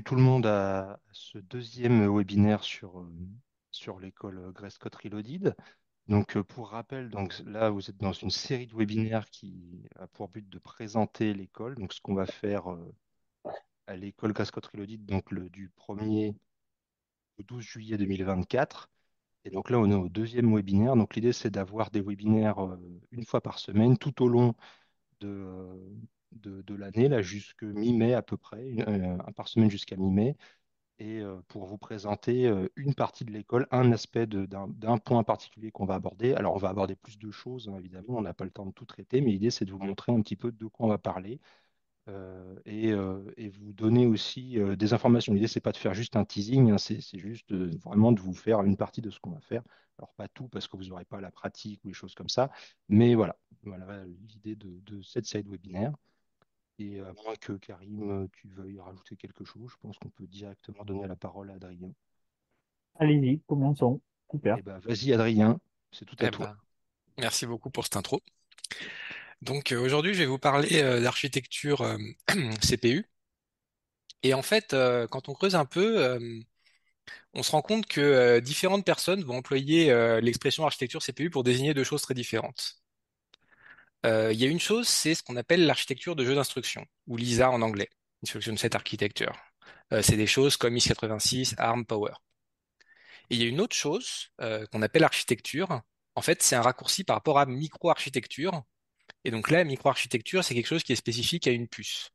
tout le monde à ce deuxième webinaire sur, euh, sur l'école grèce Donc, euh, pour rappel, donc là, vous êtes dans une série de webinaires qui a pour but de présenter l'école, donc ce qu'on va faire euh, à l'école grèce donc du 1er au 12 juillet 2024. Et donc là, on est au deuxième webinaire. Donc, l'idée, c'est d'avoir des webinaires une fois par semaine tout au long de de, l'année, là jusque mi-mai à peu près, une, euh, un par semaine jusqu'à mi-mai, et euh, pour vous présenter euh, une partie de l'école, un aspect d'un point particulier qu'on va aborder. Alors on va aborder plus de choses, hein, évidemment, on n'a pas le temps de tout traiter, mais l'idée c'est de vous montrer un petit peu de quoi on va parler. et, et, vous donner aussi des informations. L'idée, c'est pas de faire juste un teasing, hein, c'est juste vraiment de vous faire une partie de ce qu'on va faire. Alors pas tout parce que vous n'aurez pas la pratique ou les choses comme ça, mais voilà, voilà l'idée de, cette série de webinaire. Et à moins que Karim, euh, tu veuilles rajouter quelque chose, je pense qu'on peut directement donner la parole à Adrien. Allez-y, commençons. Super. Eh ben, vas-y Adrien, c'est tout à eh toi. Ben, merci beaucoup pour cette intro. Donc euh, aujourd'hui, je vais vous parler euh, d'architecture CPU. Et en fait, quand on creuse un peu, on se rend compte que différentes personnes vont employer l'expression architecture CPU pour désigner deux choses très différentes. Euh, il y a une chose, c'est ce qu'on appelle l'architecture de jeu d'instruction, ou LISA en anglais, Instruction Set Architecture. Euh, c'est des choses comme IS86, ARM, Power. Et il y a une autre chose euh, qu'on appelle architecture. En fait, c'est un raccourci par rapport à micro-architecture. Et donc là, micro-architecture, c'est quelque chose qui est spécifique à une puce.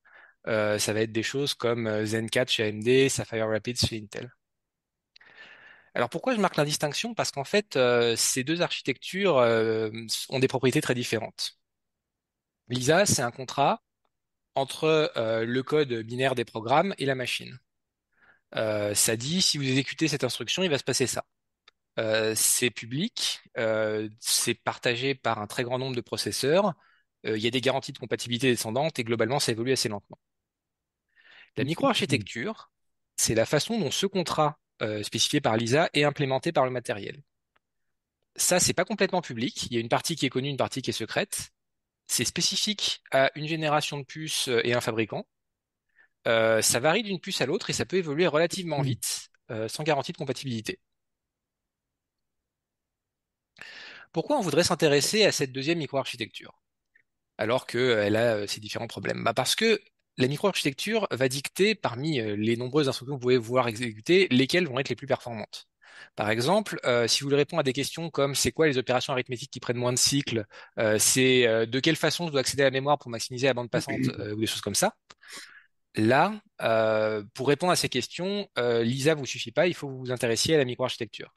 ça va être des choses comme Zen 4 chez AMD, Sapphire Rapids chez Intel. Alors pourquoi je marque la distinction Parce qu'en fait, ces deux architectures ont des propriétés très différentes. Lisa, c'est un contrat entre euh, le code binaire des programmes et la machine. Euh, ça dit, si vous exécutez cette instruction, il va se passer ça. Euh, c'est public, c'est partagé par un très grand nombre de processeurs, il y a des garanties de compatibilité descendantes, et globalement, ça évolue assez lentement. La microarchitecture, c'est la façon dont ce contrat spécifié par l'ISA est implémenté par le matériel. Ça, c'est pas complètement public. Il y a une partie qui est connue, une partie qui est secrète c'est spécifique à une génération de puces euh, et un fabricant. Euh, ça varie d'une puce à l'autre et ça peut évoluer relativement mm. vite, euh, sans garantie de compatibilité. Pourquoi on voudrait s'intéresser à cette deuxième microarchitecture alors qu'elle a ses différents problèmes bah, Parce que la microarchitecture va dicter parmi les nombreuses instructions que vous pouvez voir exécuter lesquelles vont être les plus performantes. Par exemple, euh, si vous voulez répondre à des questions comme c'est quoi les opérations arithmétiques qui prennent moins de cycles, euh, c'est euh, de quelle façon je dois accéder à la mémoire pour maximiser la bande passante ou des choses comme ça. Là, pour répondre à ces questions, l'ISA vous suffit pas, il faut vous intéresser à la microarchitecture.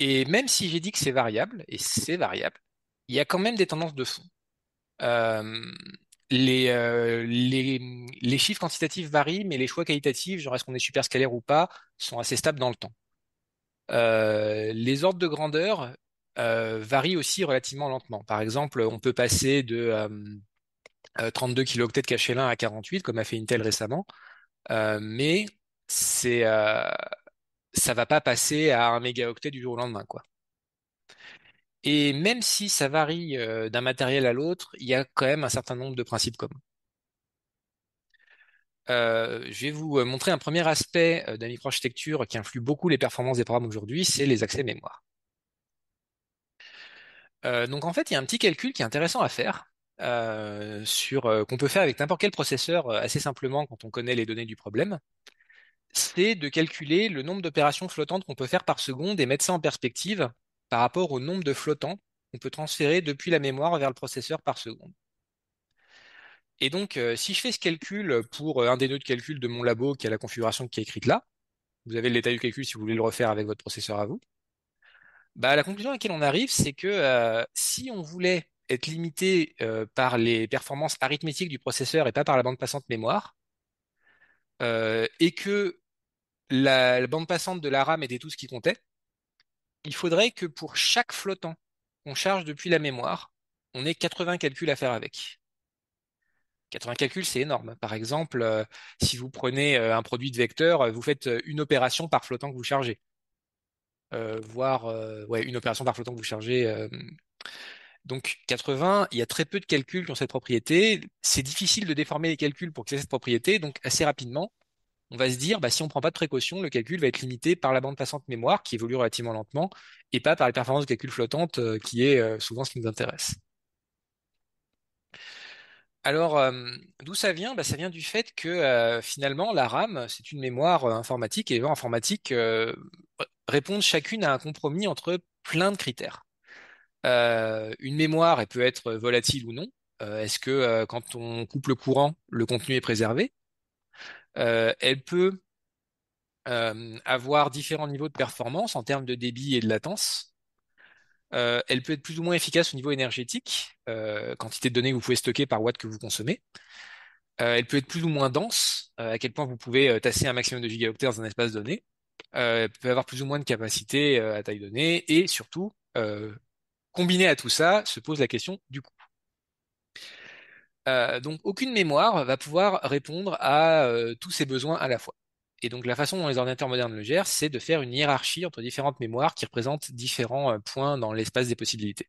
Et même si j'ai dit que c'est variable, et c'est variable, il y a quand même des tendances de fond. Euh, les, les, chiffres quantitatifs varient, mais les choix qualitatifs, genre est-ce qu'on est super scalaire ou pas, sont assez stables dans le temps. Euh, les ordres de grandeur euh, varient aussi relativement lentement. Par exemple, on peut passer de 32 kilooctets de caché 1 à 48, comme a fait Intel récemment, mais c'est ça va pas passer à 1 mégaoctet du jour au lendemain, quoi. Et même si ça varie euh, d'un matériel à l'autre, il y a quand même un certain nombre de principes communs. Euh, je vais vous euh, montrer un premier aspect de la microarchitecture qui influe beaucoup les performances des programmes aujourd'hui, c'est les accès mémoire. donc en fait, il y a un petit calcul qui est intéressant à faire. sur qu'on peut faire avec n'importe quel processeur assez simplement quand on connaît les données du problème, c'est de calculer le nombre d'opérations flottantes qu'on peut faire par seconde et mettre ça en perspective par rapport au nombre de flottants qu'on peut transférer depuis la mémoire vers le processeur par seconde. Et donc, euh, si je fais ce calcul pour euh, un des nœuds de calcul de mon labo, qui a la configuration qui est écrite là, vous avez le détail du calcul si vous voulez le refaire avec votre processeur à vous, bah, la conclusion à laquelle on arrive, c'est que euh, si on voulait être limité par les performances arithmétiques du processeur et pas par la bande passante mémoire, et que la, la, bande passante de la RAM était tout ce qui comptait, il faudrait que pour chaque flottant qu'on charge depuis la mémoire, on ait 80 calculs à faire avec. 80 calculs, c'est énorme. Par exemple, euh, si vous prenez euh, un produit de vecteur, euh, vous faites une opération par flottant que vous chargez. voire une opération par flottant que vous chargez. Donc 80, il y a très peu de calculs qui ont cette propriété. C'est difficile de déformer les calculs pour que cette propriété. Donc assez rapidement, on va se dire, bah, si on ne prend pas de précaution, le calcul va être limité par la bande passante mémoire qui évolue relativement lentement et pas par les performances de calcul flottante euh, qui est euh, souvent ce qui nous intéresse. Alors, euh, d'où ça vient bah, Ça vient du fait que finalement, la RAM, c'est une mémoire informatique et les informatiques répondent chacune à un compromis entre plein de critères. une mémoire, elle peut être volatile ou non. Est-ce que quand on coupe le courant, le contenu est préservé euh, elle peut euh, avoir différents niveaux de performance en termes de débit et de latence. Euh, elle peut être plus ou moins efficace au niveau énergétique, quantité de données que vous pouvez stocker par watt que vous consommez. elle peut être plus ou moins dense, à quel point vous pouvez tasser un maximum de gigaoctets dans un espace donné. elle peut avoir plus ou moins de capacité à taille donnée. Et surtout, combiné à tout ça, se pose la question du coût. Euh, donc aucune mémoire va pouvoir répondre à euh, tous ces besoins à la fois. Et donc la façon dont les ordinateurs modernes le gèrent, c'est de faire une hiérarchie entre différentes mémoires qui représentent différents euh, points dans l'espace des possibilités.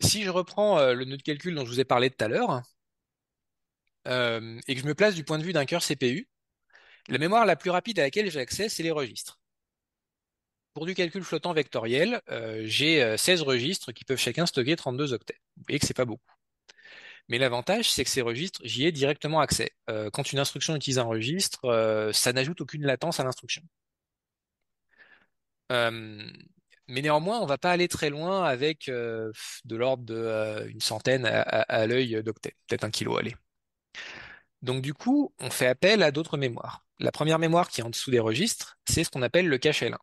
Si je reprends le nœud de calcul dont je vous ai parlé tout à l'heure, et que je me place du point de vue d'un cœur CPU, la mémoire la plus rapide à laquelle j'ai accès, c'est les registres. Pour du calcul flottant vectoriel, euh, j'ai 16 euh, registres qui peuvent chacun stocker 32 octets. Et que c'est pas beaucoup. Mais l'avantage, c'est que ces registres, j'y ai directement accès. Euh, quand une instruction utilise un registre, ça n'ajoute aucune latence à l'instruction. mais néanmoins, on ne va pas aller très loin avec de l'ordre d'une centaine à, l'œil d'octets, peut-être un kilo, allez. Donc du coup, on fait appel à d'autres mémoires. La première mémoire qui est en dessous des registres, c'est ce qu'on appelle le cache L1.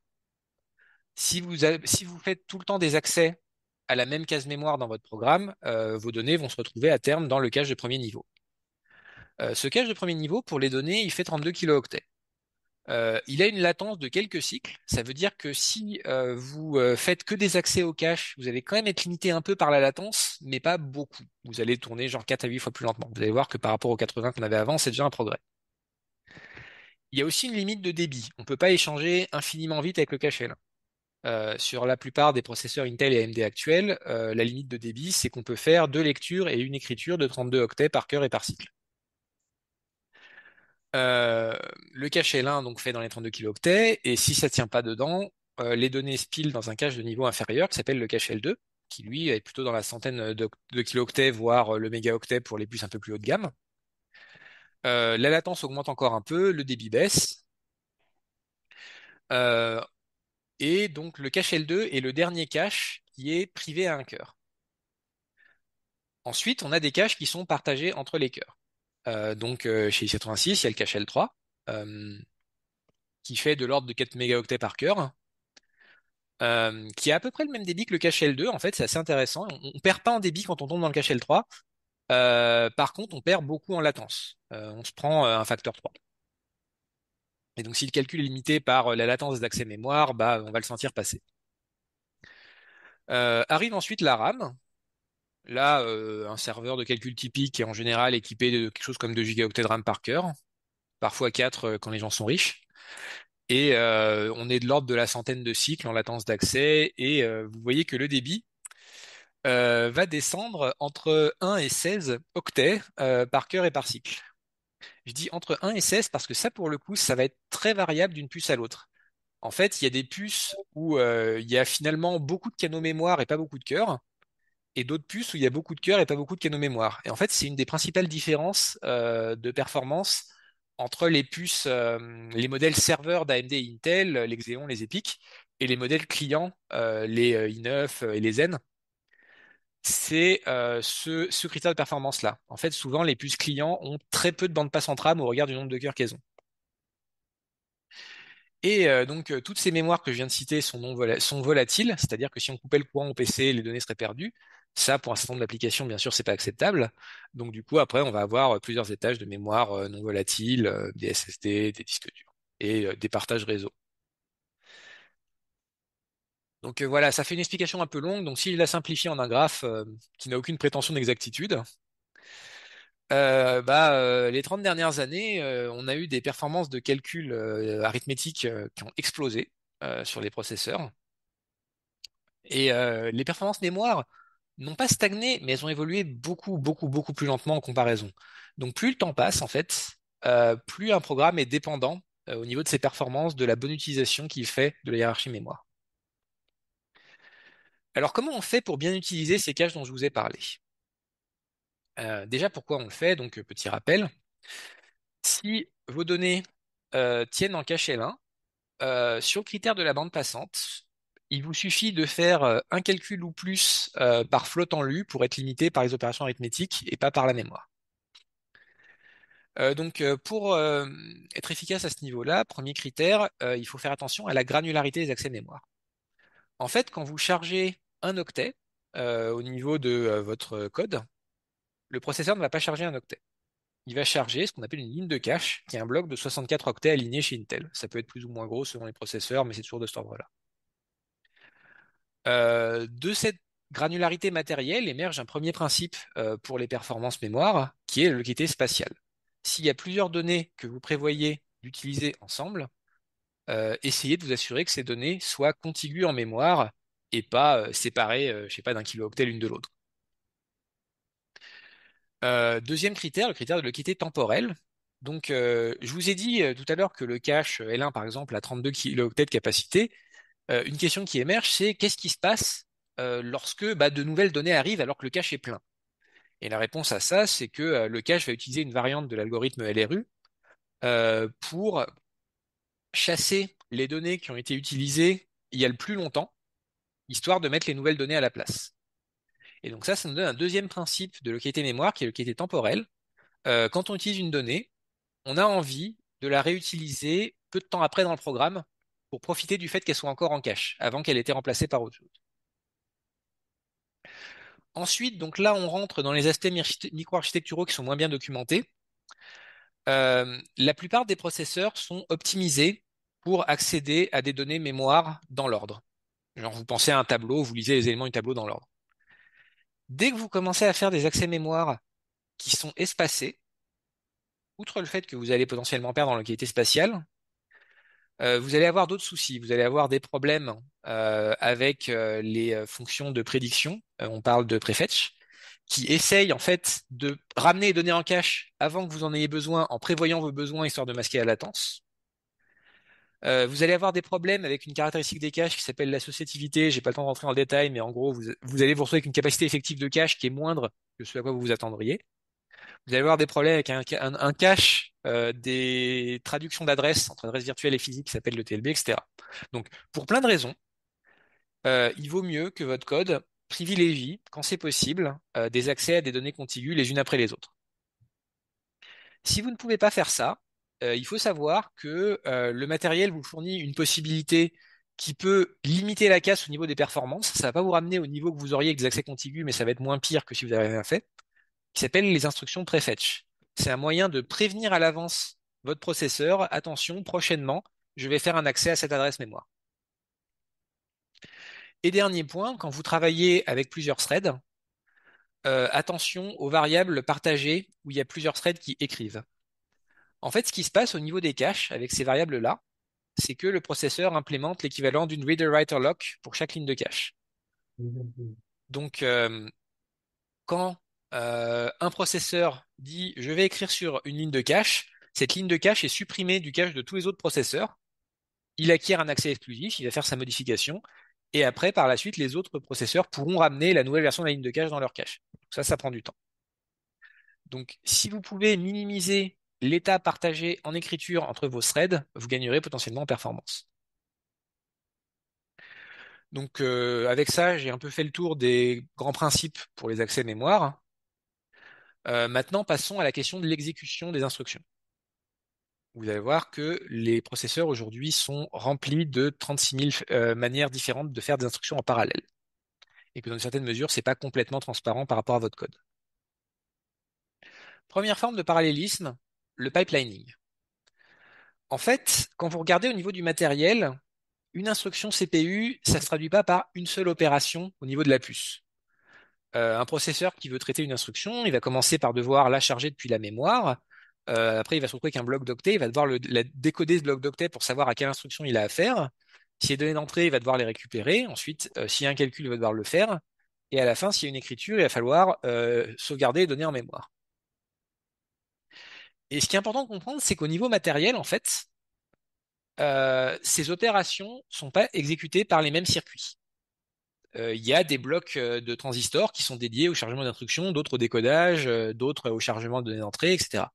Si vous, si vous faites tout le temps des accès à la même case mémoire dans votre programme, euh, vos données vont se retrouver à terme dans le cache de premier niveau. Euh, ce cache de premier niveau, pour les données, il fait 32 kilooctets. Euh, il a une latence de quelques cycles. Ça veut dire que si vous faites que des accès au cache, vous allez quand même être limité un peu par la latence, mais pas beaucoup. Vous allez tourner genre 4 à 8 fois plus lentement. Vous allez voir que par rapport aux 80 qu'on avait avant, c'est déjà un progrès. Il y a aussi une limite de débit. On ne peut pas échanger infiniment vite avec le cache L1. Euh, sur la plupart des processeurs Intel et AMD actuels, euh, la limite de débit, c'est qu'on peut faire deux lectures et une écriture de 32 octets par cœur et par cycle. Euh, le cache L1 donc fait dans les 32 kilooctets et si ça ne tient pas dedans, les données spillent dans un cache de niveau inférieur qui s'appelle le cache L2, qui lui est plutôt dans la centaine de, kilooctets voire le mégaoctet pour les puces un peu plus haut de gamme. la latence augmente encore un peu, le débit baisse. Et donc le cache L2 est le dernier cache qui est privé à un cœur. Ensuite, on a des caches qui sont partagés entre les cœurs. Euh, donc euh, chez ic 36 il y a le cache L3 euh, qui fait de l'ordre de 4 mégaoctets par cœur, qui a à peu près le même débit que le cache L2. En fait, c'est assez intéressant. On, ne perd pas en débit quand on tombe dans le cache L3. par contre, on perd beaucoup en latence. on se prend un facteur 3. Et donc si le calcul est limité par euh, la latence d'accès mémoire, bah, on va le sentir passer. Euh, arrive ensuite la RAM. Là, euh, un serveur de calcul typique est en général équipé de quelque chose comme 2 gigaoctets de RAM par cœur, parfois 4 quand les gens sont riches. Et on est de l'ordre de la centaine de cycles en latence d'accès. Et vous voyez que le débit va descendre entre 1 et 16 octets par cœur et par cycle. Je dis entre 1 et 16 parce que ça, pour le coup, ça va être très variable d'une puce à l'autre. En fait, il y a des puces où euh, il y a finalement beaucoup de canaux mémoire et pas beaucoup de cœur, et d'autres puces où il y a beaucoup de cœur et pas beaucoup de canaux mémoire. Et en fait, c'est une des principales différences euh, de performance entre les puces, euh, les modèles serveurs d'AMD et Intel, les Xeon, les Epic, et les modèles clients, les i9 et les Zen c'est euh, ce, critère de performance-là. En fait, souvent, les puces clients ont très peu de bande passante RAM au regard du nombre de cœurs qu'elles ont. Et euh, donc, euh, toutes ces mémoires que je viens de citer sont, volatiles, c'est-à-dire que si on coupait le courant au PC, les données seraient perdues. Ça, pour un certain nombre d'applications, bien sûr, ce n'est pas acceptable. Donc, du coup, après, on va avoir plusieurs étages de mémoire non volatiles, des SSD, des disques durs et des partages réseau. Donc euh, voilà, ça fait une explication un peu longue. Donc s'il la simplifie en un graphe euh, qui n'a aucune prétention d'exactitude, euh, bah, les 30 dernières années, on a eu des performances de calcul arithmétique qui ont explosé sur les processeurs. Et les performances mémoire n'ont pas stagné, mais elles ont évolué beaucoup, beaucoup, beaucoup plus lentement en comparaison. Donc plus le temps passe, en fait, plus un programme est dépendant au niveau de ses performances de la bonne utilisation qu'il fait de la hiérarchie mémoire. Alors comment on fait pour bien utiliser ces caches dont je vous ai parlé euh, Déjà pourquoi on le fait, donc euh, petit rappel. Si vos données euh, tiennent en cache L1, sur le critère de la bande passante, il vous suffit de faire un calcul ou plus par flottant en LU pour être limité par les opérations arithmétiques et pas par la mémoire. donc pour être efficace à ce niveau-là, premier critère, il faut faire attention à la granularité des accès mémoire. En fait, quand vous chargez un octet euh, au niveau de euh, votre code, le processeur ne va pas charger un octet. Il va charger ce qu'on appelle une ligne de cache, qui est un bloc de 64 octets aligné chez Intel. Ça peut être plus ou moins gros selon les processeurs, mais c'est toujours de cet ordre-là. Euh, de cette granularité matérielle émerge un premier principe pour les performances mémoire, qui est l'équité spatiale. S'il y a plusieurs données que vous prévoyez d'utiliser ensemble, essayez de vous assurer que ces données soient contiguës en mémoire et pas euh, séparés, euh, je sais pas, d'un kilo l'une de l'autre. Euh, deuxième critère, le critère de l'équité temporelle. Donc, je vous ai dit tout à l'heure que le cache L1, par exemple, a 32 kilooctets de capacité. une question qui émerge, c'est qu'est-ce qui se passe lorsque bah, de nouvelles données arrivent alors que le cache est plein Et la réponse à ça, c'est que le cache va utiliser une variante de l'algorithme LRU pour chasser les données qui ont été utilisées il y a le plus longtemps histoire de mettre les nouvelles données à la place. Et donc ça, ça nous donne un deuxième principe de localité mémoire qui est localité temporelle. Euh, quand on utilise une donnée, on a envie de la réutiliser peu de temps après dans le programme pour profiter du fait qu'elle soit encore en cache, avant qu'elle ait été remplacée par autre chose. Ensuite, donc là, on rentre dans les aspects micro-architecturaux qui sont moins bien documentés. Euh, la plupart des processeurs sont optimisés pour accéder à des données mémoire dans l'ordre vous pensez à un tableau, vous lisez les éléments du tableau dans l'ordre. Dès que vous commencez à faire des accès mémoire qui sont espacés, outre le fait que vous allez potentiellement perdre en localité spatiale, euh, vous allez avoir d'autres soucis. Vous allez avoir des problèmes euh, avec euh, les fonctions de prédiction. on parle de prefetch, qui essaye en fait de ramener les données en cache avant que vous en ayez besoin, en prévoyant vos besoins histoire de masquer la latence. Euh, vous allez avoir des problèmes avec une caractéristique des caches qui s'appelle la l'associativité. J'ai pas le temps d'entrer dans le détail, mais en gros, vous, allez vous retrouver avec une capacité effective de cache qui est moindre que ce à quoi vous vous attendriez. Vous allez avoir des problèmes avec un, cache euh, des traductions d'adresses entre adresses virtuelles et physiques qui s'appelle le TLB, etc. Donc, pour plein de raisons, euh, il vaut mieux que votre code privilégie, quand c'est possible, des accès à des données contiguës les unes après les autres. Si vous ne pouvez pas faire ça, euh, il faut savoir que euh, le matériel vous fournit une possibilité qui peut limiter la casse au niveau des performances. Ça ne va pas vous ramener au niveau que vous auriez avec des accès contigus, mais ça va être moins pire que si vous avez rien fait. Qui s'appelle les instructions prefetch. C'est un moyen de prévenir à l'avance votre processeur. Attention, prochainement, je vais faire un accès à cette adresse mémoire. Et dernier point, quand vous travaillez avec plusieurs threads, euh, attention aux variables partagées où il y a plusieurs threads qui écrivent. En fait, ce qui se passe au niveau des caches avec ces variables-là, c'est que le processeur implémente l'équivalent d'une reader-writer-lock pour chaque ligne de cache. Donc, euh, quand euh, un processeur dit je vais écrire sur une ligne de cache, cette ligne de cache est supprimée du cache de tous les autres processeurs. Il acquiert un accès exclusif, il va faire sa modification, et après, par la suite, les autres processeurs pourront ramener la nouvelle version de la ligne de cache dans leur cache. ça, ça prend du temps. Donc, si vous pouvez minimiser l'état partagé en écriture entre vos threads, vous gagnerez potentiellement en performance. Donc euh, avec ça, j'ai un peu fait le tour des grands principes pour les accès mémoire. Euh, maintenant, passons à la question de l'exécution des instructions. Vous allez voir que les processeurs aujourd'hui sont remplis de 36 000 euh, manières différentes de faire des instructions en parallèle. Et que dans une certaine mesure, ce n'est pas complètement transparent par rapport à votre code. Première forme de parallélisme, le pipelining. En fait, quand vous regardez au niveau du matériel, une instruction CPU, ça ne se traduit pas par une seule opération au niveau de la puce. Euh, un processeur qui veut traiter une instruction, il va commencer par devoir la charger depuis la mémoire. Euh, après, il va se retrouver qu'un bloc d'octets, il va devoir décoder ce bloc d'octets pour savoir à quelle instruction il a affaire. a des données d'entrée, il va devoir les récupérer. Ensuite, euh, s'il y a un calcul, il va devoir le faire. Et à la fin, s'il y a une écriture, il va falloir sauvegarder les données en mémoire. Et ce qui est important de comprendre, c'est qu'au niveau matériel, en fait, euh, ces opérations sont pas exécutées par les mêmes circuits. Euh, il y a des blocs euh, de transistors qui sont dédiés au chargement d'instructions, d'autres au décodage, d'autres au chargement de données d'entrée, etc.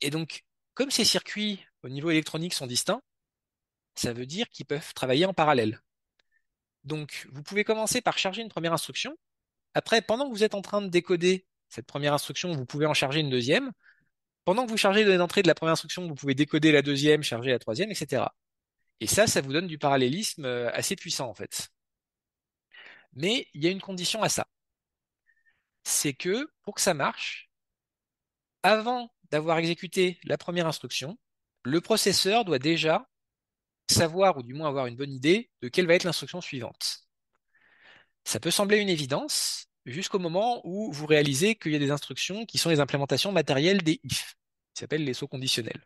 Et donc, comme ces circuits au niveau électronique sont distincts, ça veut dire qu'ils peuvent travailler en parallèle. Donc, vous pouvez commencer par charger une première instruction. Après, pendant que vous êtes en train de décoder cette première instruction, vous pouvez en charger une deuxième. Pendant que vous chargez les données d'entrée de la première instruction, vous pouvez décoder la deuxième, charger la troisième, etc. Et ça, ça vous donne du parallélisme euh, assez puissant en fait. Mais il y a une condition à ça. C'est que pour que ça marche, avant d'avoir exécuté la première instruction, le processeur doit déjà savoir, ou du moins avoir une bonne idée, de quelle va être l'instruction suivante. Ça peut sembler une évidence jusqu'au moment où vous réalisez qu'il y a des instructions qui sont les implémentations matérielles des if s'appelle les sauts conditionnels.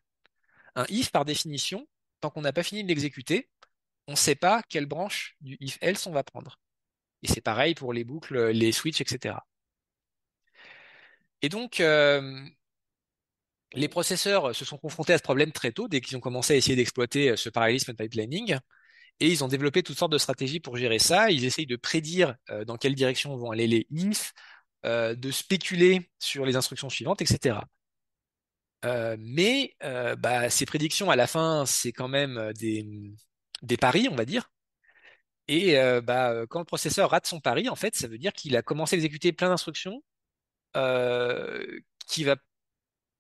Un if, par définition, tant qu'on n'a pas fini de l'exécuter, on ne sait pas quelle branche du if else on va prendre. Et c'est pareil pour les boucles, les switches, etc. Et donc, euh, les processeurs se sont confrontés à ce problème très tôt, dès qu'ils ont commencé à essayer d'exploiter euh, ce parallélisme pipelining. Et ils ont développé toutes sortes de stratégies pour gérer ça. Ils essayent de prédire euh, dans quelle direction vont aller les ifs, de spéculer sur les instructions suivantes, etc. Euh, mais euh, bah, ces prédictions, à la fin, c'est quand même euh, des, paris, on va dire. Et bah, quand le processeur rate son pari, en fait, ça veut dire qu'il a commencé à exécuter plein d'instructions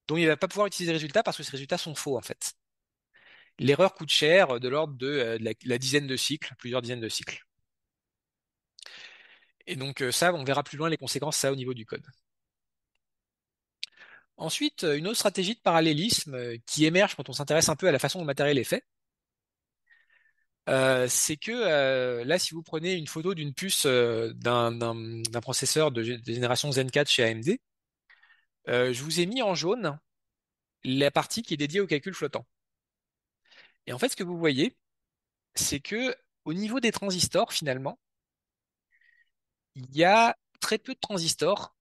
dont il ne va pas pouvoir utiliser les résultats parce que ces résultats sont faux, en fait. L'erreur coûte cher de l'ordre de, la, la dizaine de cycles, plusieurs dizaines de cycles. Et donc ça, on verra plus loin les conséquences ça au niveau du code. Ensuite, euh, une autre stratégie de parallélisme euh, qui émerge quand on s'intéresse un peu à la façon dont le matériel est fait, euh, c'est que là, si vous prenez une photo d'une puce d'un processeur de, génération Zen 4 chez AMD, je vous ai mis en jaune la partie qui est dédiée au calcul flottant. Et en fait, ce que vous voyez, c'est que au niveau des transistors, finalement, il y a très peu de transistors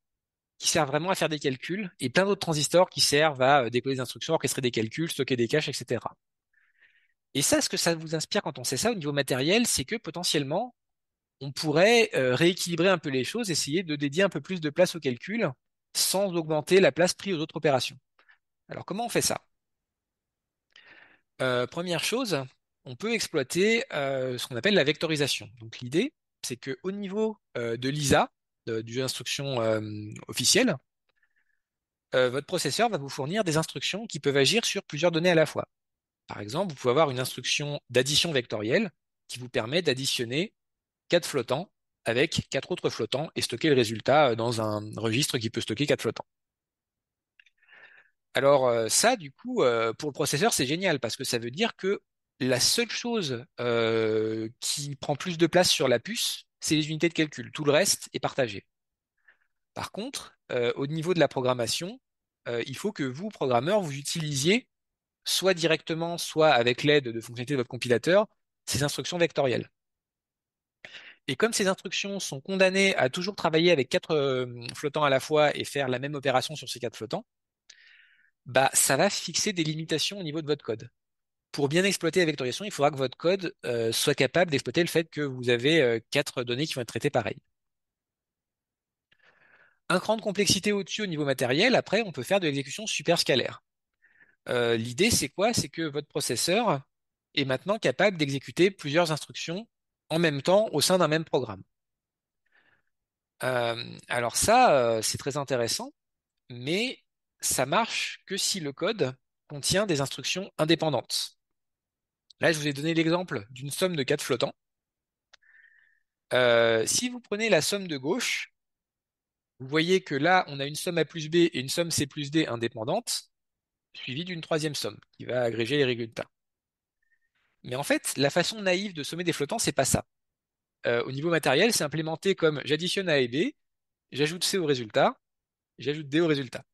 qui servent vraiment à faire des calculs, et plein d'autres transistors qui servent à euh, décoller des instructions, orchestrer des calculs, stocker des caches, etc. Et ça, ce que ça vous inspire quand on sait ça au niveau matériel, c'est que potentiellement, on pourrait euh, rééquilibrer un peu les choses, essayer de dédier un peu plus de place au calcul sans augmenter la place prise aux autres opérations. Alors comment on fait ça euh, Première chose, on peut exploiter ce qu'on appelle la vectorisation. Donc l'idée, c'est qu'au niveau de l'ISA, de, du euh, officielle, euh, votre processeur va vous fournir des instructions qui peuvent agir sur plusieurs données à la fois. Par exemple, vous pouvez avoir une instruction d'addition vectorielle qui vous permet d'additionner quatre flottants avec quatre autres flottants et stocker le résultat euh, dans un registre qui peut stocker quatre flottants. Alors ça, du coup, pour le processeur, c'est génial parce que ça veut dire que la seule chose qui prend plus de place sur la puce, c'est les unités de calcul. Tout le reste est partagé. Par contre, euh, au niveau de la programmation, euh, il faut que vous, programmeurs, vous utilisiez soit directement, soit avec l'aide de fonctionnalités de votre compilateur, ces instructions vectorielles. Et comme ces instructions sont condamnées à toujours travailler avec quatre euh, flottants à la fois et faire la même opération sur ces quatre flottants, bah, ça va fixer des limitations au niveau de votre code pour bien exploiter la vectorisation, il faudra que votre code euh, soit capable d'exploiter le fait que vous avez euh, quatre données qui vont être traitées pareil. Un cran de complexité au-dessus au niveau matériel, après, on peut faire de l'exécution superscalaire. Euh, l'idée, c'est quoi C'est que votre processeur est maintenant capable d'exécuter plusieurs instructions en même temps au sein d'un même programme. alors ça, c'est très intéressant, mais ça marche que si le code contient des instructions indépendantes. Là, je vous ai donné l'exemple d'une somme de 4 flottants. Euh, si vous prenez la somme de gauche, vous voyez que là, on a une somme A plus B et une somme C plus D indépendante, suivie d'une troisième somme qui va agréger les résultats. Mais en fait, la façon naïve de sommer des flottants, c'est pas ça. Euh, au niveau matériel, c'est implémenté comme j'additionne A et B, j'ajoute C au résultat, j'ajoute D au résultat.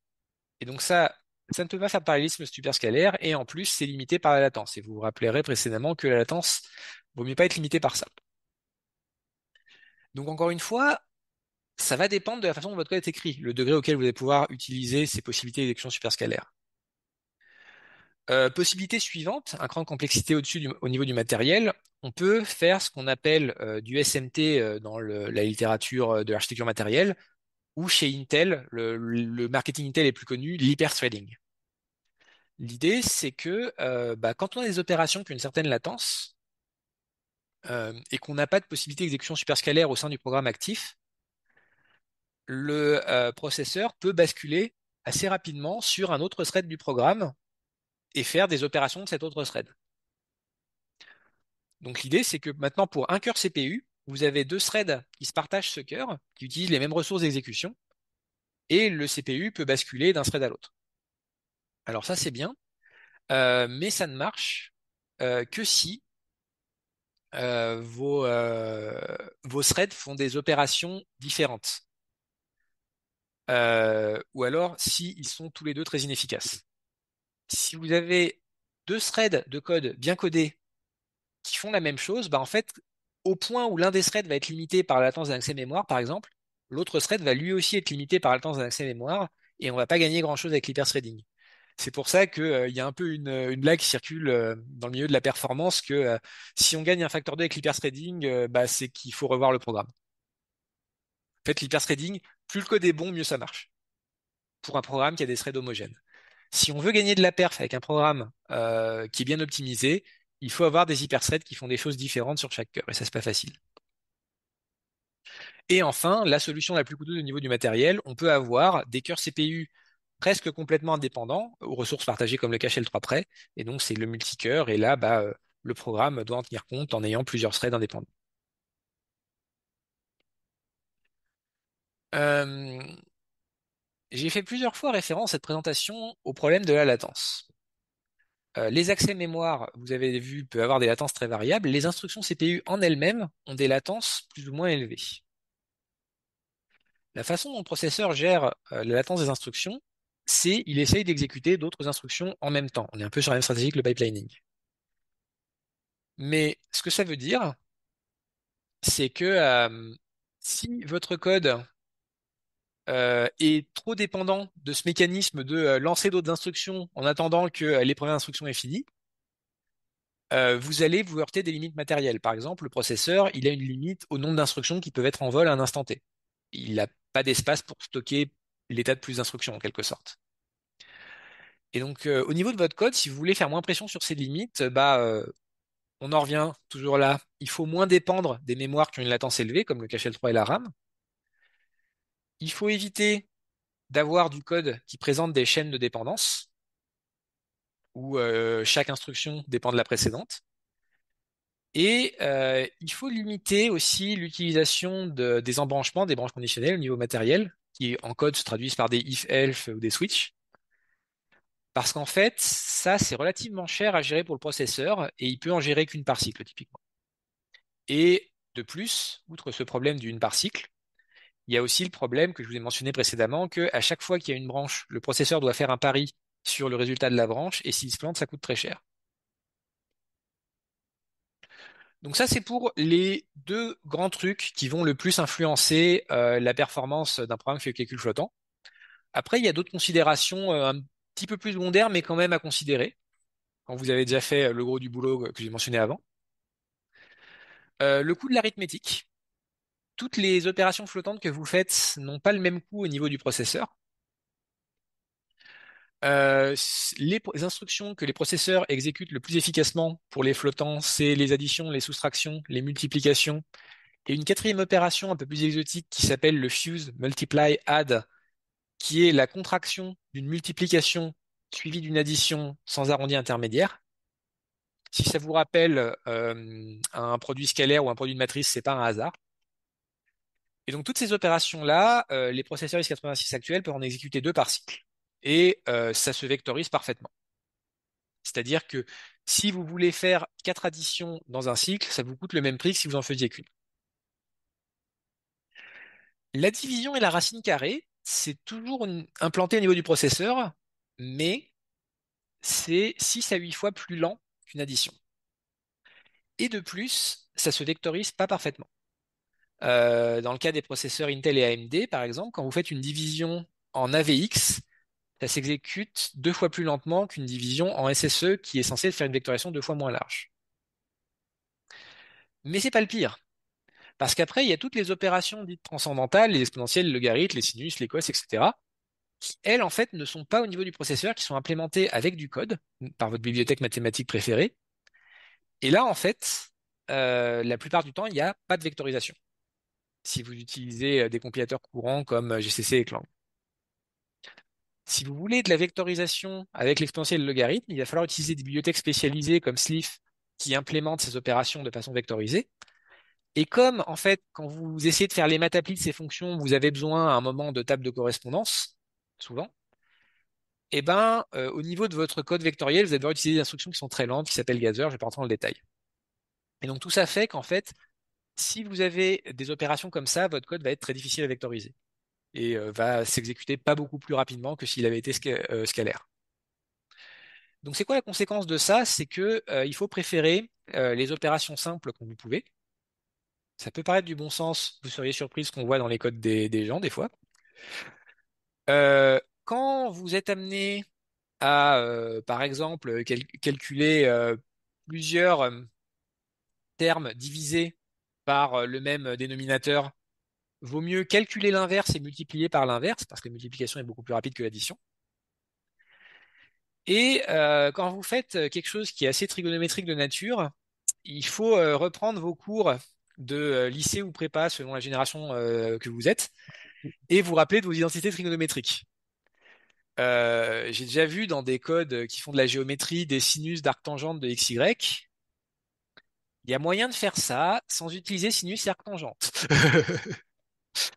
Et donc ça, ça ne peut pas faire parallélisme superscalaire et en plus c'est limité par la latence. Et vous vous rappellerez précédemment que la latence vaut mieux pas être limitée par ça. Donc encore une fois, ça va dépendre de la façon dont votre code est écrit, le degré auquel vous allez pouvoir utiliser ces possibilités d'élection superscalaire. Euh, possibilité suivante, un cran de complexité au-dessus du, niveau du matériel, on peut faire ce qu'on appelle euh, du SMT euh, dans la littérature de l'architecture matérielle, ou chez Intel, le, marketing Intel est plus connu, l'hyper-threading. L'idée, c'est que euh, bah, quand on a des opérations qui ont une certaine latence euh, et qu'on n'a pas de possibilité d'exécution superscalaire au sein du programme actif, le euh, processeur peut basculer assez rapidement sur un autre thread du programme et faire des opérations de cet autre thread. Donc l'idée, c'est que maintenant, pour un cœur CPU, vous avez deux threads qui se partagent ce cœur, qui utilisent les mêmes ressources d'exécution, et le CPU peut basculer d'un thread à l'autre. Alors ça c'est bien, euh, mais ça ne marche euh, que si euh, vos, threads font des opérations différentes. ou alors si sont tous les deux très inefficaces. Si vous avez deux threads de code bien codés qui font la même chose, bah, en fait au point où l'un des threads va être limité par la latence d'un accès mémoire, par exemple, l'autre thread va lui aussi être limité par la latence d'un accès mémoire, et on ne va pas gagner grand-chose avec l'hyperthreading. C'est pour ça qu'il euh, y a un peu une, euh, une blague qui circule euh, dans le milieu de la performance que si on gagne un facteur 2 avec l'hyperthreading, bah, c'est qu'il faut revoir le programme. En fait, l'hyperthreading, plus le code est bon, mieux ça marche. Pour un programme qui a des threads homogènes. Si on veut gagner de la perf avec un programme qui est bien optimisé, il faut avoir des hyperthreads qui font des choses différentes sur chaque cœur, et ça, c'est pas facile. Et enfin, la solution la plus coûteuse au niveau du matériel, on peut avoir des cœurs CPU presque complètement indépendants aux ressources partagées comme le cache L3 près, et donc c'est le multicœur, et là, bah, euh, le programme doit en tenir compte en ayant plusieurs threads indépendants. Euh, j'ai fait plusieurs fois référence à cette présentation au problème de la latence. Euh, les accès mémoire, vous avez vu, peuvent avoir des latences très variables. Les instructions CPU en elles-mêmes ont des latences plus ou moins élevées. La façon dont le processeur gère euh, la latence des instructions, c'est qu'il essaye d'exécuter d'autres instructions en même temps. On est un peu sur la même stratégie que le pipelining. Mais ce que ça veut dire, c'est que euh, si votre code euh, et est trop dépendant de ce mécanisme de euh, lancer d'autres instructions en attendant que euh, les premières instructions aient fini, vous allez vous heurter des limites matérielles. Par exemple, le processeur, il a une limite au nombre d'instructions qui peuvent être en vol à un instant T. Il n'a pas d'espace pour stocker l'état de plus d'instructions, en quelque sorte. Et donc, au niveau de votre code, si vous voulez faire moins pression sur ces limites, bah, on en revient toujours là. Il faut moins dépendre des mémoires qui ont une latence élevée, comme le cache L3 et la RAM. Il faut éviter d'avoir du code qui présente des chaînes de dépendance, où euh, chaque instruction dépend de la précédente. Et euh, il faut limiter aussi l'utilisation de, des embranchements, des branches conditionnelles au niveau matériel, qui en code se traduisent par des if-elf ou des switch. Parce qu'en fait, ça, c'est relativement cher à gérer pour le processeur et il peut en gérer qu'une par cycle, typiquement. Et de plus, outre ce problème d'une par cycle, il y a aussi le problème que je vous ai mentionné précédemment, qu'à chaque fois qu'il y a une branche, le processeur doit faire un pari sur le résultat de la branche, et s'il se plante, ça coûte très cher. Donc ça, c'est pour les deux grands trucs qui vont le plus influencer euh, la performance d'un programme qui fait le calcul flottant. Après, il y a d'autres considérations euh, un petit peu plus secondaires, mais quand même à considérer, quand vous avez déjà fait euh, le gros du boulot que j'ai mentionné avant. le coût de l'arithmétique toutes les opérations flottantes que vous faites n'ont pas le même coût au niveau du processeur. Euh, les, instructions que les processeurs exécutent le plus efficacement pour les flottants, c'est les additions, les soustractions, les multiplications, et une quatrième opération un peu plus exotique qui s'appelle le fuse, multiply, add, qui est la contraction d'une multiplication suivie d'une addition sans arrondi intermédiaire. Si ça vous rappelle euh, un produit scalaire ou un produit de matrice, c'est pas un hasard. Et donc toutes ces opérations-là, euh, les processeurs x86 actuels peuvent en exécuter deux par cycle. Et euh, ça se vectorise parfaitement. C'est-à-dire que si vous voulez faire quatre additions dans un cycle, ça vous coûte le même prix que si vous en faisiez qu'une. La division et la racine carrée, c'est toujours implanté au niveau du processeur, mais c'est 6 à 8 fois plus lent qu'une addition. Et de plus, ça ne se vectorise pas parfaitement. Euh, dans le cas des processeurs Intel et AMD, par exemple, quand vous faites une division en AVX, ça s'exécute deux fois plus lentement qu'une division en SSE qui est censée faire une vectorisation deux fois moins large. Mais c'est pas le pire. Parce qu'après, il y a toutes les opérations dites transcendantales, les exponentielles, les logarithmes, les sinus, les cos, etc., qui, elles, en fait, ne sont pas au niveau du processeur, qui sont implémentées avec du code, par votre bibliothèque mathématique préférée. Et là, en fait, euh, la plupart du temps, il n'y a pas de vectorisation si vous utilisez des compilateurs courants comme GCC et Clang. Si vous voulez de la vectorisation avec l'exponentielle logarithme, il va falloir utiliser des bibliothèques spécialisées comme Slif qui implémentent ces opérations de façon vectorisée. Et comme, en fait, quand vous essayez de faire les mataplies de ces fonctions, vous avez besoin à un moment de table de correspondance, souvent, eh ben, au niveau de votre code vectoriel, vous allez devoir utiliser des instructions qui sont très lentes, qui s'appellent Gather, je ne vais pas rentrer dans le détail. Et donc tout ça fait qu'en fait, si vous avez des opérations comme ça, votre code va être très difficile à vectoriser et euh, va s'exécuter pas beaucoup plus rapidement que s'il avait été euh, scalaire. Donc c'est quoi la conséquence de ça C'est que euh, il faut préférer les opérations simples quand vous pouvez. Ça peut paraître du bon sens, vous seriez surpris ce qu'on voit dans les codes des, gens des fois. quand vous êtes amené à, par exemple, calculer plusieurs termes divisés par euh, le même euh, dénominateur, vaut mieux calculer l'inverse et multiplier par l'inverse, parce que la multiplication est beaucoup plus rapide que l'addition. Et euh, quand vous faites quelque chose qui est assez trigonométrique de nature, il faut reprendre vos cours de lycée ou prépa selon la génération que vous êtes, et vous rappeler de vos identités trigonométriques. J'ai déjà vu dans des codes qui font de la géométrie des sinus d'arc tangente de xy, il y a moyen de faire ça sans utiliser sinus et tangente.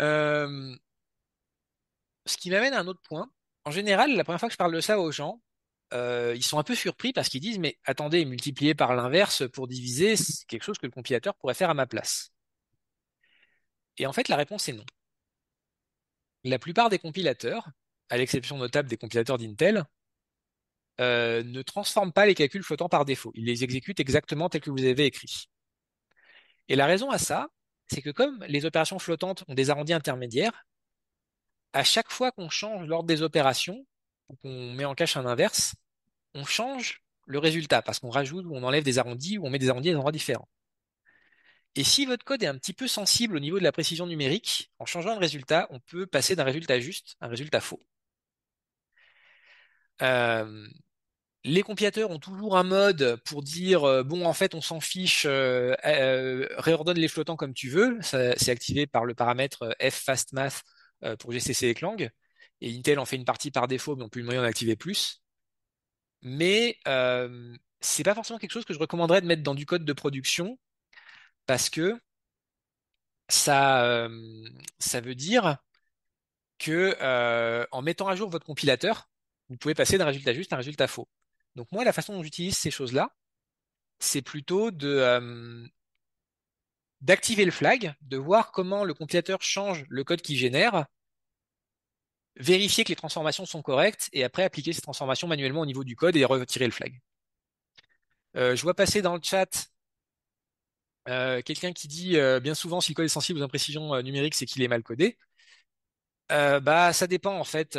Euh, ce qui m'amène à un autre point. En général, la première fois que je parle de ça aux gens, euh, ils sont un peu surpris parce qu'ils disent mais attendez, multiplier par l'inverse pour diviser, c'est quelque chose que le compilateur pourrait faire à ma place. Et en fait, la réponse est non. La plupart des compilateurs, à l'exception notable des compilateurs d'Intel, euh, ne transforme pas les calculs flottants par défaut. Il les exécute exactement tels que vous avez écrit. Et la raison à ça, c'est que comme les opérations flottantes ont des arrondis intermédiaires, à chaque fois qu'on change l'ordre des opérations, ou qu'on met en cache un inverse, on change le résultat parce qu'on rajoute ou on enlève des arrondis ou on met des arrondis à des endroits différents. Et si votre code est un petit peu sensible au niveau de la précision numérique, en changeant le résultat, on peut passer d'un résultat juste à un résultat faux. Euh, les compilateurs ont toujours un mode pour dire euh, bon en fait on s'en fiche, euh, euh, réordonne les flottants comme tu veux. C'est activé par le paramètre ffastmath pour GCC et Clang. Et Intel en fait une partie par défaut, mais on peut moyen d'en activer plus. Mais c'est pas forcément quelque chose que je recommanderais de mettre dans du code de production parce que ça, ça veut dire que en mettant à jour votre compilateur, vous pouvez passer d'un résultat juste à un résultat faux. Donc moi, la façon dont j'utilise ces choses-là, c'est plutôt de euh, d'activer le flag, de voir comment le compilateur change le code qu'il génère, vérifier que les transformations sont correctes et après appliquer ces transformations manuellement au niveau du code et retirer le flag. Euh, je vois passer dans le chat euh, quelqu'un qui dit bien souvent si le code est sensible aux imprécisions numériques, c'est qu'il est mal codé. bah, ça dépend en fait.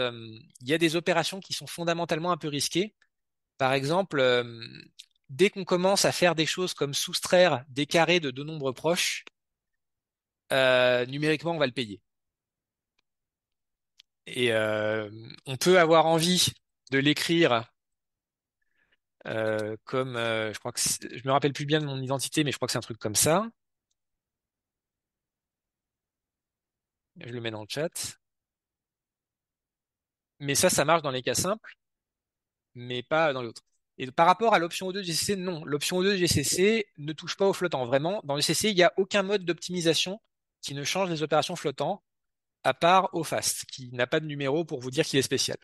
Il y a des opérations qui sont fondamentalement un peu risquées par exemple, euh, dès qu'on commence à faire des choses comme soustraire des carrés de deux nombres proches, euh, numériquement, on va le payer. Et euh, on peut avoir envie de l'écrire comme, je crois que je me rappelle plus bien de mon identité, mais je crois que c'est un truc comme ça. Je le mets dans le chat. Mais ça, ça marche dans les cas simples mais pas dans l'autre. Et par rapport à l'option O2 GCC, non. L'option O2 GCC ne touche pas au flottant, vraiment. Dans le GCC, il n'y a aucun mode d'optimisation qui ne change les opérations flottants, à part au fast, qui n'a pas de numéro pour vous dire qu'il est spécial.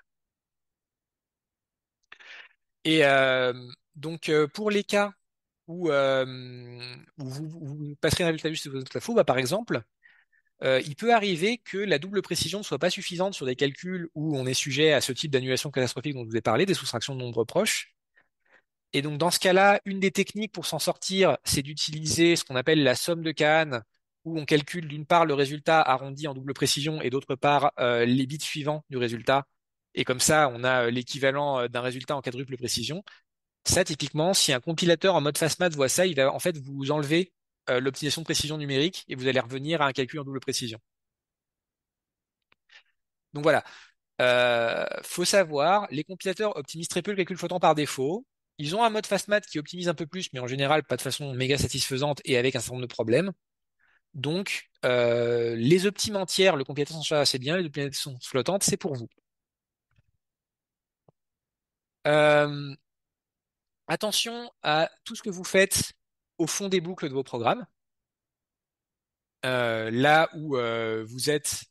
Et euh, donc, euh, pour les cas où, euh, vous, passerez un résultat juste sur votre info, bah, par exemple, euh, il peut arriver que la double précision ne soit pas suffisante sur des calculs où on est sujet à ce type d'annulation catastrophique dont je vous ai parlé, des soustractions de nombres proches. Et donc dans ce cas-là, une des techniques pour s'en sortir, c'est d'utiliser ce qu'on appelle la somme de Kahn, où on calcule d'une part le résultat arrondi en double précision et d'autre part euh, les bits suivants du résultat. Et comme ça, on a euh, l'équivalent d'un résultat en quadruple précision. Ça, typiquement, si un compilateur en mode fast voit ça, il va en fait vous enlever euh, l'optimisation de précision numérique et vous allez revenir à un calcul en double précision. Donc voilà. il euh, faut savoir, les compilateurs optimisent très peu le calcul flottant par défaut. Ils ont un mode FastMath qui optimise un peu plus, mais en général pas de façon méga satisfaisante et avec un certain nombre de problèmes. Donc, euh, les optimes entières, le compilateur s'en charge assez bien, les optimisations flottantes, c'est pour vous. attention à tout ce que vous faites au fond des boucles de vos programmes, euh, là où euh, vous êtes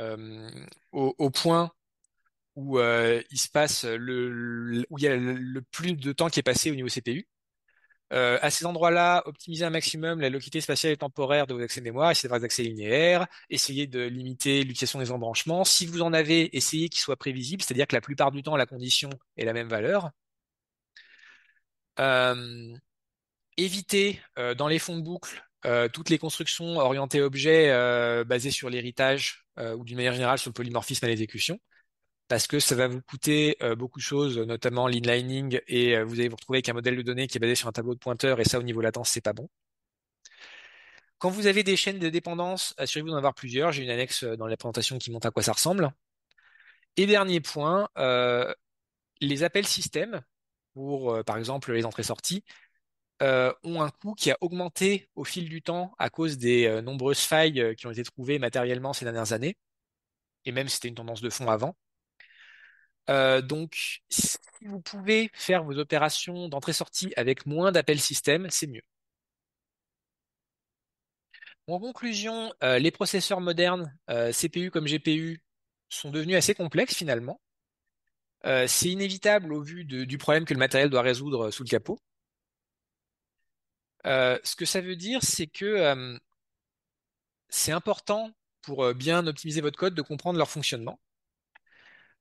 euh, au, point où il se passe le, où y a le plus de temps qui est passé au niveau CPU. à ces endroits-là, optimisez un maximum la loquité spatiale et temporaire de vos accès mémoire, essayez d'avoir des accès linéaires, essayez de limiter l'utilisation des embranchements. Si vous en avez, essayez qu'ils soient prévisibles, c'est-à-dire que la plupart du temps, la condition est la même valeur. Évitez euh, dans les fonds de boucle euh, toutes les constructions orientées objets euh, basées sur l'héritage ou d'une manière générale sur le polymorphisme à l'exécution parce que ça va vous coûter beaucoup de choses, notamment l'inlining, et vous allez vous retrouver avec un modèle de données qui est basé sur un tableau de pointeurs, et ça au niveau latence, c'est pas bon. Quand vous avez des chaînes de dépendance, assurez-vous d'en avoir plusieurs. J'ai une annexe dans la présentation qui montre à quoi ça ressemble. Et dernier point, les appels système pour, par exemple, les entrées-sorties, euh, ont un coût qui a augmenté au fil du temps à cause des euh, nombreuses failles euh, qui ont été trouvées matériellement ces dernières années, et même c'était une tendance de fond avant. donc, si vous pouvez faire vos opérations d'entrée-sortie avec moins d'appels système, c'est mieux. En conclusion, les processeurs modernes, CPU comme GPU, sont devenus assez complexes finalement. c'est inévitable au vu du problème que le matériel doit résoudre sous le capot. Euh, ce que ça veut dire, c'est que c'est important pour bien optimiser votre code de comprendre leur fonctionnement.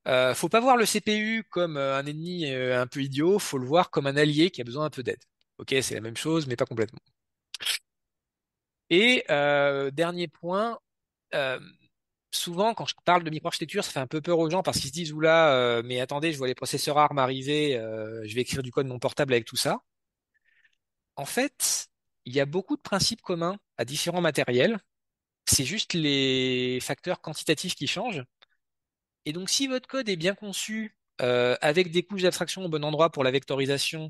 Euh, faut pas voir le CPU comme un ennemi un peu idiot, faut le voir comme un allié qui a besoin un peu d'aide. Ok, c'est la même chose, mais pas complètement. Et dernier point, souvent quand je parle de microarchitecture, ça fait un peu peur aux gens parce qu'ils se disent oula, mais attendez, je vois les processeurs ARM arriver, je vais écrire du code mon portable avec tout ça en fait, il y a beaucoup de principes communs à différents matériels. C'est juste les facteurs quantitatifs qui changent. Et donc, si votre code est bien conçu euh, avec des couches d'abstraction au bon endroit pour la vectorisation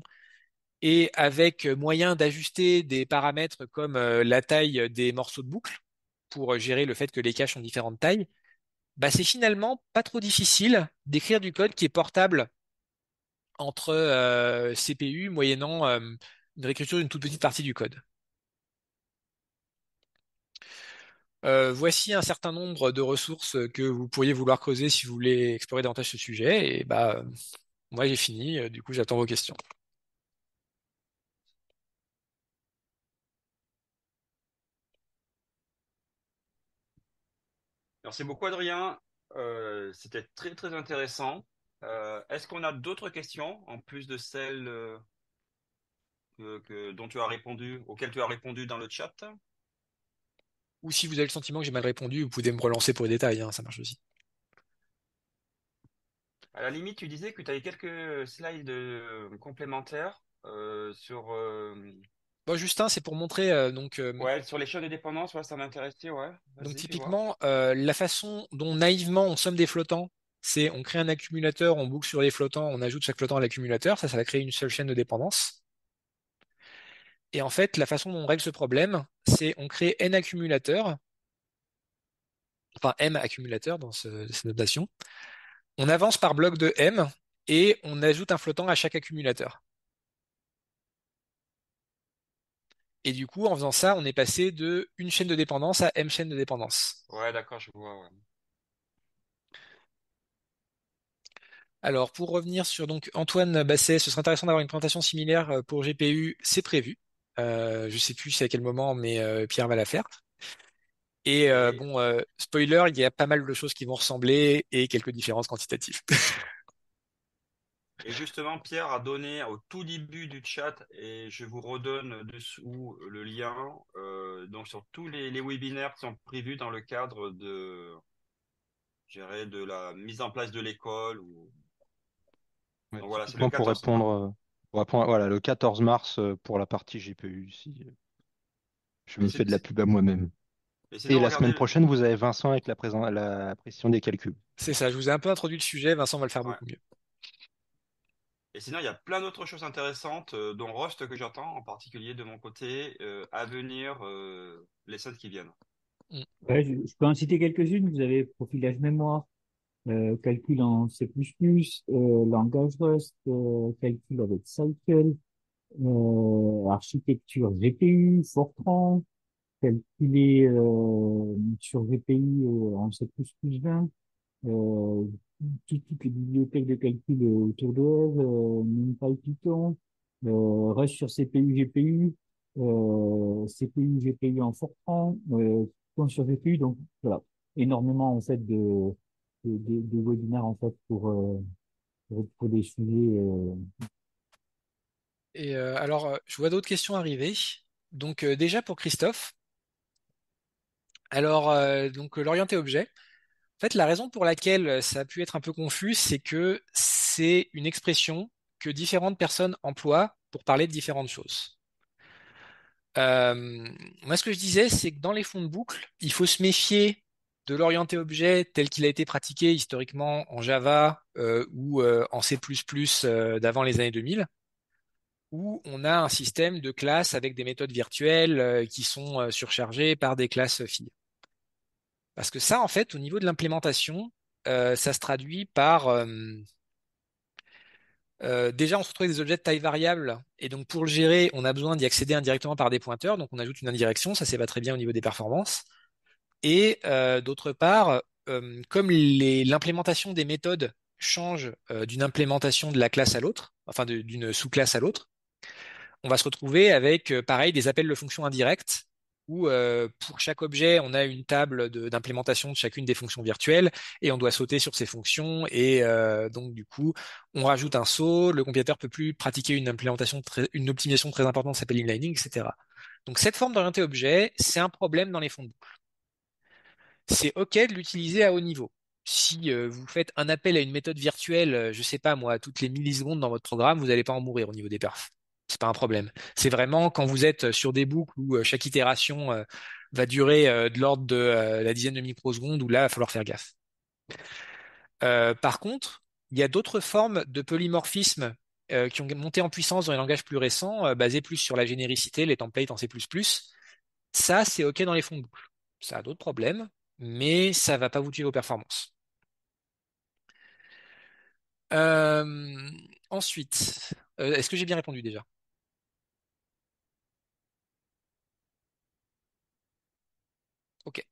et avec euh, moyen d'ajuster des paramètres comme euh, la taille des morceaux de boucle pour gérer le fait que les caches ont différentes tailles, bah, c'est finalement pas trop difficile d'écrire du code qui est portable entre CPU moyennant une réécriture d'une toute petite partie du code. Euh, voici un certain nombre de ressources que vous pourriez vouloir creuser si vous voulez explorer davantage ce sujet. Et bah, moi j'ai fini, euh, du coup j'attends vos questions. Merci beaucoup Adrien, euh, c'était très très intéressant. Est-ce qu'on a d'autres questions en plus de celles euh, dont tu as répondu, auquel tu as répondu dans le chat. Ou si vous avez le sentiment que j'ai mal répondu, vous pouvez me relancer pour les détails, hein, ça marche aussi. À la limite, tu disais que tu avais quelques slides euh, complémentaires euh, sur. Justin, c'est pour montrer donc. sur les chaînes de dépendance, ça m'intéressait, Donc typiquement, la façon dont naïvement on somme des flottants, c'est on crée un accumulateur, on boucle sur les flottants, on ajoute chaque flottant à l'accumulateur, ça, ça va créer une seule chaîne de dépendance. Et en fait, la façon dont on règle ce problème, c'est on crée n accumulateurs, enfin m accumulateurs dans cette notation. On avance par bloc de m et on ajoute un flottant à chaque accumulateur. Et du coup, en faisant ça, on est passé de une chaîne de dépendance à m chaîne de dépendance. Ouais, d'accord, je vois. Alors, pour revenir sur donc Antoine Basset, ce serait intéressant d'avoir une présentation similaire euh, pour GPU, c'est prévu. Je euh, je sais plus à quel moment, mais euh, Pierre va la faire. Et euh, bon, spoiler, il y a pas mal de choses qui vont ressembler et quelques différences quantitatives. et justement, Pierre a donné au tout début du chat, et je vous redonne dessous le lien, donc sur tous les, webinaires qui sont prévus dans le cadre de, de la mise en place de l'école. Ou... voilà, c'est pour répondre voilà, le 14 mars euh, pour la partie GPU. Si euh, je me fais de la pub à moi-même. Et, la semaine prochaine, vous avez Vincent avec la, précision des calculs. C'est ça, je vous ai un peu introduit le sujet, Vincent va le faire beaucoup mieux. Et sinon, il y a plein d'autres choses intéressantes, euh, dont Rust que j'entends, en particulier de mon côté, à venir les semaines qui viennent. Mm. je, peux en citer quelques-unes. Vous avez profilage mémoire, euh, calcul en C++, euh, langage Rust, euh, calcul avec Cycle, euh, architecture GPU, Fortran, calculé euh, sur GPU euh, en C++20, euh, toutes, les bibliothèques de calcul autour de Python, Rust sur CPU, GPU, CPU, GPU en Fortran, euh, sur GPU, donc voilà, énormément en fait de des, webinaires en fait pour, euh, pour euh. Et euh, alors, je vois d'autres questions arriver. Donc déjà pour Christophe. Alors donc l'orienté objet. En fait, la raison pour laquelle ça a pu être un peu confus, c'est que c'est une expression que différentes personnes emploient pour parler de différentes choses. moi, ce que je disais, c'est que dans les fonds de boucle, il faut se méfier de l'orienté objet tel qu'il a été pratiqué historiquement en Java euh, ou euh, en C++ euh, d'avant les années 2000, où on a un système de classes avec des méthodes virtuelles qui sont surchargées par des classes filles. Parce que ça, en fait, au niveau de l'implémentation, ça se traduit par déjà, on se retrouve avec des objets de taille variable, et donc pour le gérer, on a besoin d'y accéder indirectement par des pointeurs, donc on ajoute une indirection, ça c'est pas très bien au niveau des performances. Et euh, d'autre part, euh, comme l'implémentation des méthodes change euh, d'une implémentation de la classe à l'autre, enfin d'une sous-classe à l'autre, on va se retrouver avec, pareil, des appels de fonctions indirectes, où pour chaque objet, on a une table d'implémentation de, chacune des fonctions virtuelles, et on doit sauter sur ces fonctions, et donc du coup, on rajoute un saut, le compilateur peut plus pratiquer une implémentation, une optimisation très importante ça s'appelle inlining, etc. Donc cette forme d'orienté objet, c'est un problème dans les fonds de boucle c'est OK de l'utiliser à haut niveau. Si euh, vous faites un appel à une méthode virtuelle, euh, je ne sais pas moi, toutes les millisecondes dans votre programme, vous n'allez pas en mourir au niveau des perfs. C'est pas un problème. C'est vraiment quand vous êtes euh, sur des boucles où chaque itération va durer de l'ordre de la dizaine de microsecondes où là, il va falloir faire gaffe. par contre, il y a d'autres formes de polymorphisme qui ont monté en puissance dans les langages plus récents, basés plus sur la généricité, les templates en C++. Ça, c'est OK dans les fonds de boucle. Ça a d'autres problèmes, mais ça va pas vous tuer vos performances. Euh, ensuite, euh, est-ce que j'ai bien répondu déjà? Ok.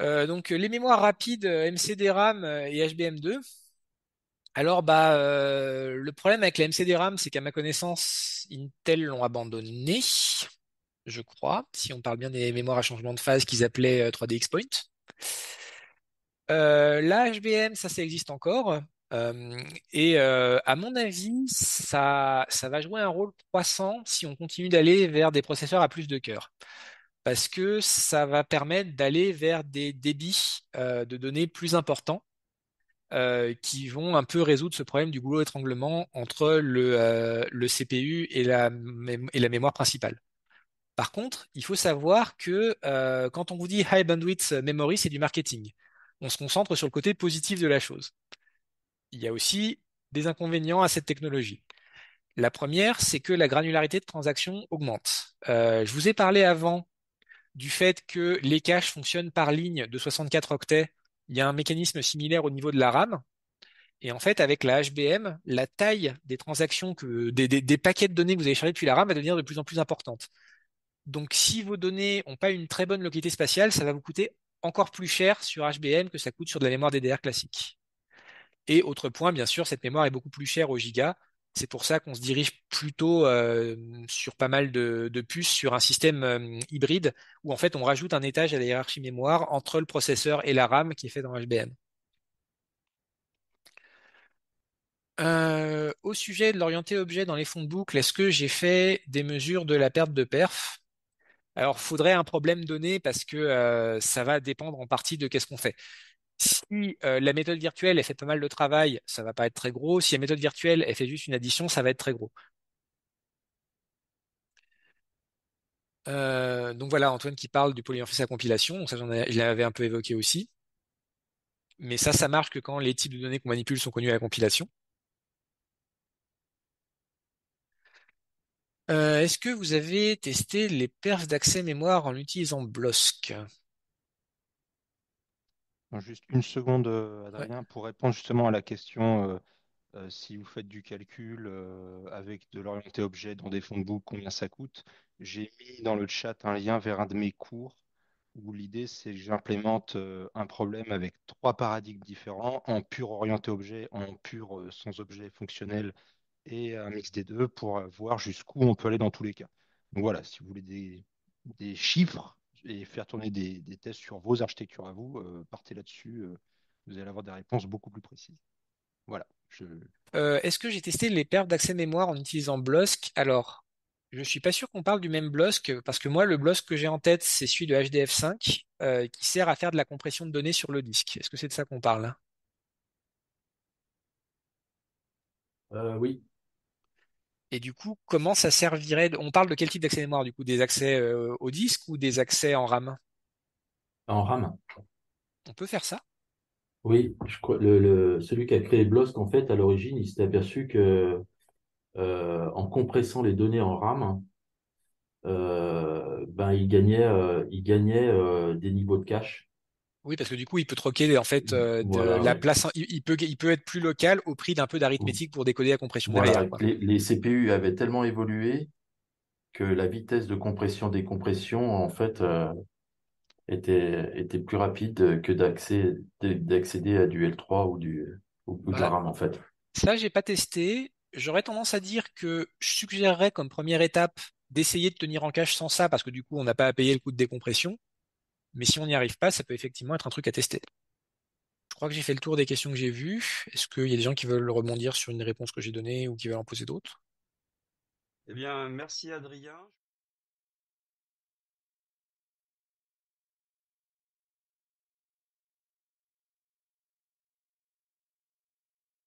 Euh, donc les mémoires rapides MCDRAM MCD-RAM et HBM2. Alors bah le problème avec la MCD-RAM, c'est qu'à ma connaissance, Intel l'ont abandonné je crois, si on parle bien des mémoires à changement de phase qu'ils appelaient 3DX euh, Point. Euh, la HBM, ça, existe encore. Euh, et à mon avis, ça, ça va jouer un rôle croissant si on continue d'aller vers des processeurs à plus de cœurs, Parce que ça va permettre d'aller vers des débits de données plus importants. qui vont un peu résoudre ce problème du goulot étranglement entre le, CPU et la mémoire principale. Par contre, il faut savoir que euh, quand on vous dit high bandwidth memory, c'est du marketing. On se concentre sur le côté positif de la chose. Il y a aussi des inconvénients à cette technologie. La première, c'est que la granularité de transaction augmente. Euh, je vous ai parlé avant du fait que les caches fonctionnent par ligne de 64 octets. Il y a un mécanisme similaire au niveau de la RAM. Et en fait, avec la HBM, la taille des transactions, des, des paquets de données que vous allez charger depuis la RAM va devenir de plus en plus importante. Donc, si vos données n'ont pas une très bonne localité spatiale, ça va vous coûter encore plus cher sur HBM que ça coûte sur de la mémoire DDR classique. Et autre point, bien sûr, cette mémoire est beaucoup plus chère au giga. C'est pour ça qu'on se dirige plutôt euh, sur pas mal de, puces, sur un système euh, hybride, où en fait on rajoute un étage à la hiérarchie mémoire entre le processeur et la RAM qui est fait dans HBM. Euh, au sujet de l'orienté objet dans les fonds de boucle, est-ce que j'ai fait des mesures de la perte de perf alors, il faudrait un problème donné parce que euh, ça va dépendre en partie de qu'est-ce qu'on fait. Si euh, la méthode virtuelle, fait pas mal de travail, ça va pas être très gros. Si la méthode virtuelle, elle fait juste une addition, ça va être très gros. Euh, donc voilà, Antoine qui parle du polymorphisme à compilation, ça, j'en avais un peu évoqué aussi. Mais ça, ça marche que quand les types de données qu'on manipule sont connus à la compilation. Euh, est-ce que vous avez testé les perfs d'accès mémoire en utilisant BLOSC? Juste une seconde, euh, Adrien, pour répondre justement à la question, euh, si vous faites du calcul avec de l'orienté objet dans des fonds de boucle, combien ça coûte? J'ai mis dans le chat un lien vers un de mes cours où l'idée c'est que j'implémente un problème avec trois paradigmes différents, en pur orienté objet, en pur sans objet fonctionnel et un mix des deux pour voir jusqu'où on peut aller dans tous les cas. Donc voilà, si vous voulez des, chiffres et faire tourner des, tests sur vos architectures à vous, euh, partez là-dessus, euh, vous allez avoir des réponses beaucoup plus précises. Voilà. Euh, est-ce que j'ai testé les pertes d'accès mémoire en utilisant BLOSC Alors, je ne suis pas sûr qu'on parle du même BLOSC parce que moi, le Blosk que j'ai en tête, c'est celui de HDF5, qui sert à faire de la compression de données sur le disque. Est-ce que c'est de ça qu'on parle Oui. Et du coup, comment ça servirait On parle de quel type d'accès mémoire, du coup, des accès euh, au disque ou des accès en RAM? En RAM. On peut faire ça? Oui, celui qui a créé Blosk, en fait, à l'origine, il s'est aperçu que euh, en compressant les données en RAM, euh, ben, il gagnait, des niveaux de cache. Oui, parce que du coup, il peut troquer en fait mmh, euh, la place. Hein. Il, peut, il peut être plus local au prix d'un peu mmh. d'arithmétique pour décoder la compression Les, CPU avaient tellement évolué que la vitesse de compression décompression en fait euh, était, plus rapide que d'accéder à du L3 ou du ou, de la bah, RAM en fait. Ça, j'ai pas testé. J'aurais tendance à dire que je suggérerais comme première étape d'essayer de tenir en cache sans ça parce que du coup, on n'a pas à payer le coût de décompression. Mais si on n'y arrive pas, ça peut effectivement être un truc à tester. Je crois que j'ai fait le tour des questions que j'ai vues. Est-ce qu'il y a des gens qui veulent rebondir sur une réponse que j'ai donnée ou qui veulent en poser d'autres? Eh bien, merci Adrien.